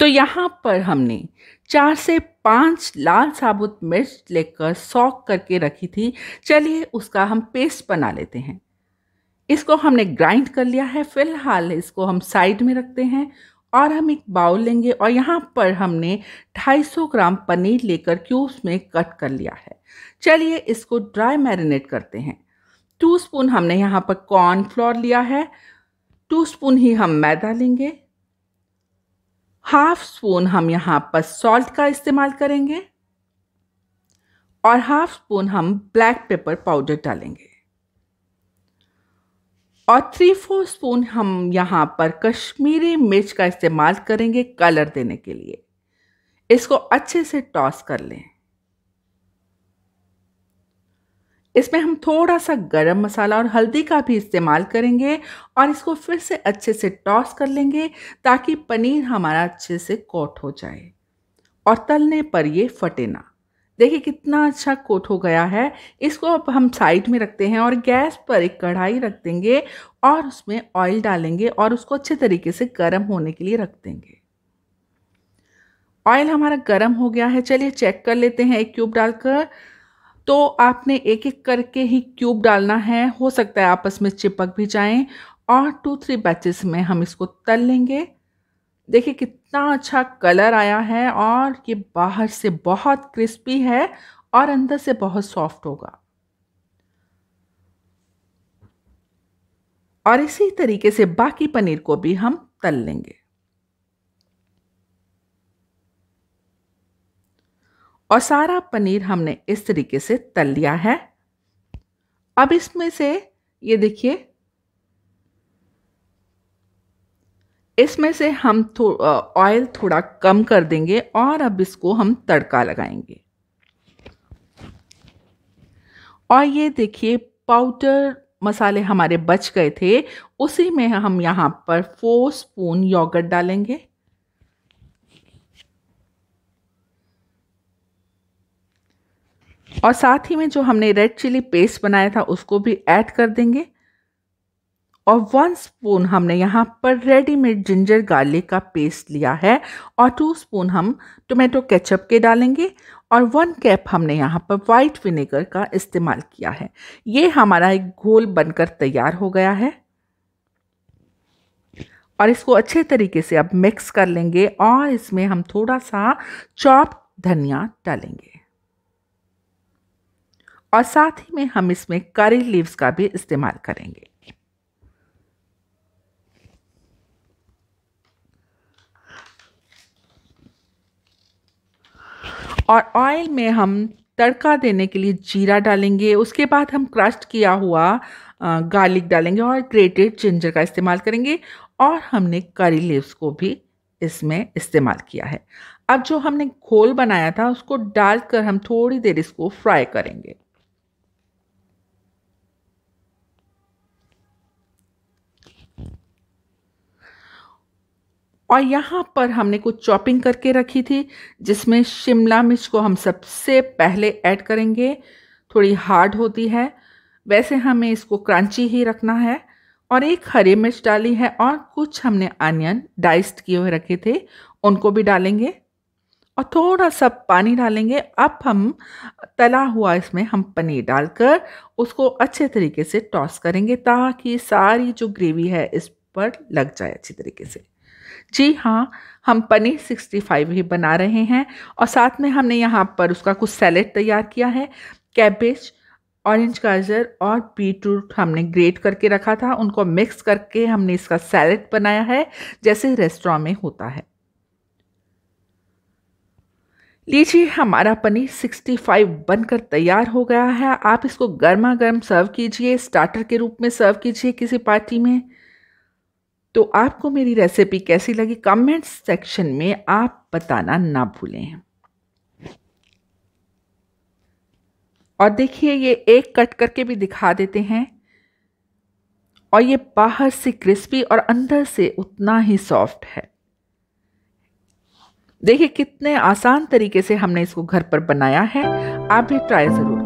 तो यहाँ पर हमने चार से पाँच लाल साबुत मिर्च लेकर सॉक करके रखी थी चलिए उसका हम पेस्ट बना लेते हैं इसको हमने ग्राइंड कर लिया है फ़िलहाल इसको हम साइड में रखते हैं और हम एक बाउल लेंगे और यहाँ पर हमने 250 ग्राम पनीर लेकर क्यूब्स में कट कर लिया है चलिए इसको ड्राई मैरिनेट करते हैं टू स्पून हमने यहाँ पर कॉर्नफ्लोर लिया है टू स्पून ही हम मैदा लेंगे हाफ स्पून हम यहाँ पर सॉल्ट का इस्तेमाल करेंगे और हाफ स्पून हम ब्लैक पेपर पाउडर डालेंगे और थ्री फोर स्पून हम यहाँ पर कश्मीरी मिर्च का इस्तेमाल करेंगे कलर देने के लिए इसको अच्छे से टॉस कर लें इसमें हम थोड़ा सा गरम मसाला और हल्दी का भी इस्तेमाल करेंगे और इसको फिर से अच्छे से टॉस कर लेंगे ताकि पनीर हमारा अच्छे से कोट हो जाए और तलने पर ये फटे ना देखिए कितना अच्छा कोट हो गया है इसको अब हम साइड में रखते हैं और गैस पर एक कढ़ाई रख देंगे और उसमें ऑयल डालेंगे और उसको अच्छे तरीके से गर्म होने के लिए रख देंगे ऑयल हमारा गर्म हो गया है चलिए चेक कर लेते हैं एक क्यूब डालकर तो आपने एक एक करके ही क्यूब डालना है हो सकता है आपस में चिपक भी जाएं और टू थ्री बैचेस में हम इसको तल लेंगे देखिए कितना अच्छा कलर आया है और ये बाहर से बहुत क्रिस्पी है और अंदर से बहुत सॉफ्ट होगा और इसी तरीके से बाकी पनीर को भी हम तल लेंगे और सारा पनीर हमने इस तरीके से तल लिया है अब इसमें से ये देखिए इसमें से हम थो ऑयल थोड़ा कम कर देंगे और अब इसको हम तड़का लगाएंगे और ये देखिए पाउडर मसाले हमारे बच गए थे उसी में हम यहाँ पर फोर स्पून योगर्ट डालेंगे और साथ ही में जो हमने रेड चिली पेस्ट बनाया था उसको भी ऐड कर देंगे और वन स्पून हमने यहाँ पर रेडीमेड जिंजर गार्लिक का पेस्ट लिया है और टू स्पून हम टोमेटो केचप के डालेंगे और वन कैप हमने यहाँ पर वाइट विनेगर का इस्तेमाल किया है ये हमारा एक घोल बनकर तैयार हो गया है और इसको अच्छे तरीके से अब मिक्स कर लेंगे और इसमें हम थोड़ा सा चॉप धनिया डालेंगे और साथ ही में हम इसमें करी लीव्स का भी इस्तेमाल करेंगे और ऑयल में हम तड़का देने के लिए जीरा डालेंगे उसके बाद हम क्रस्ट किया हुआ गार्लिक डालेंगे और ग्रेटेड जिंजर का इस्तेमाल करेंगे और हमने करी लीव्स को भी इसमें इस्तेमाल किया है अब जो हमने घोल बनाया था उसको डालकर हम थोड़ी देर इसको फ्राई करेंगे और यहाँ पर हमने कुछ चॉपिंग करके रखी थी जिसमें शिमला मिर्च को हम सबसे पहले ऐड करेंगे थोड़ी हार्ड होती है वैसे हमें इसको क्रंची ही रखना है और एक हरी मिर्च डाली है और कुछ हमने अनियन डाइस्ड किए हुए रखे थे उनको भी डालेंगे और थोड़ा सा पानी डालेंगे अब हम तला हुआ इसमें हम पनीर डालकर उसको अच्छे तरीके से टॉस करेंगे ताकि सारी जो ग्रेवी है इस पर लग जाए अच्छी तरीके से जी हाँ हम पनीर सिक्सटी फाइव ही बना रहे हैं और साथ में हमने यहाँ पर उसका कुछ सैलेड तैयार किया है कैबेज ऑरेंज गाजर और बीटरूट हमने ग्रेट करके रखा था उनको मिक्स करके हमने इसका सैलेड बनाया है जैसे रेस्टोरेंट में होता है लीजिए हमारा पनीर 65 बनकर तैयार हो गया है आप इसको गर्मा गर्म सर्व कीजिए स्टार्टर के रूप में सर्व कीजिए किसी पार्टी में तो आपको मेरी रेसिपी कैसी लगी कमेंट सेक्शन में आप बताना ना भूलें और देखिए ये एक कट करके भी दिखा देते हैं और ये बाहर से क्रिस्पी और अंदर से उतना ही सॉफ्ट है देखिए कितने आसान तरीके से हमने इसको घर पर बनाया है आप भी ट्राई ज़रूर